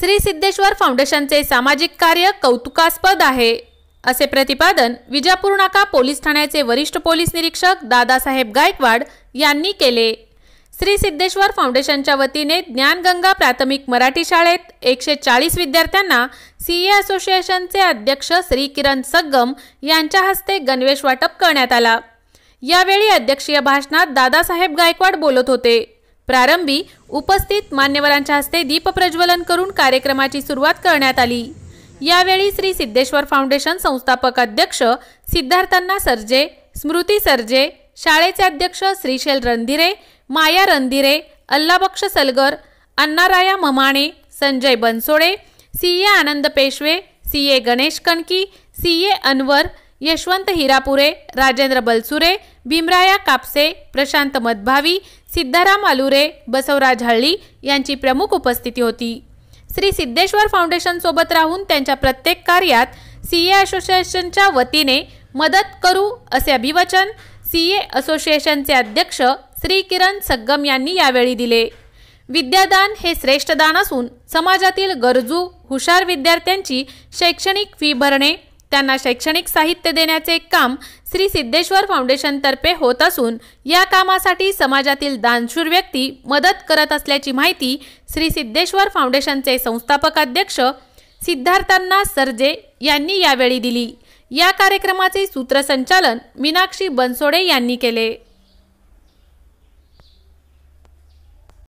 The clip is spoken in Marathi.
श्री सिद्धेश्वर फाउंडेशनचे सामाजिक कार्य कौतुकास्पद आहे असे प्रतिपादन विजापूर नाका पोलीस ठाण्याचे वरिष्ठ पोलीस निरीक्षक दादासाहेब गायकवाड यांनी केले श्री सिद्धेश्वर फाउंडेशनच्या वतीने ज्ञानगंगा प्राथमिक मराठी शाळेत एकशे चाळीस विद्यार्थ्यांना सीए असोसिएशनचे अध्यक्ष श्री किरण सग्गम यांच्या हस्ते गणवेश वाटप करण्यात आला यावेळी अध्यक्षीय भाषणात दादासाहेब गायकवाड बोलत होते प्रारंभी उपस्थित मान्यवरांच्या हस्ते दीपप्रज्वलन करून कार्यक्रमाची सुरुवात करण्यात आली यावेळी श्री सिद्धेश्वर फाउंडेशन संस्थापक अध्यक्ष सिद्धार्थांना सर्जे स्मृती सर्जे शाळेचे अध्यक्ष Shrishail Randhire Maya Randhire Allabaksh Salgar Annaraya Mamane Sanjay Bansode C A Anand Peshwe C A Ganesh Kanaki C A Anwar Yashwant Hirapure Rajendra Balsure Bhimraya Kapse Prashant Madhbhavi Siddharam Alure Basavraj Halli यांची प्रमुख उपस्थिती होती श्री सिद्धेश्वर फाउंडेशन सोबत राहून त्यांच्या प्रत्येक कार्यात सीए असोसिएशनच्या वतीने मदत करू असे अभिवचन सीए असोसिएशनचे अध्यक्ष श्री किरण सग्गम यांनी यावेळी दिले विद्यादान हे श्रेष्ठ दान असून समाजातील गरजू हुशार विद्यार्थ्यांची शैक्षणिक फी भरणे त्यांना शैक्षणिक साहित्य देण्याचे काम श्री सिद्धेश्वर फाउंडेशनतर्फे होत असून या कामासाठी समाजातील दानशूर व्यक्ती मदत करत असल्याची माहिती श्री सिद्धेश्वर फाउंडेशनचे संस्थापक अध्यक्ष सिद्धार्थांना सरजे यांनी यावेळी दिली या कार्यक्रमाचे सूत्रसंचालन मीनाक्षी बनसोडे यांनी केले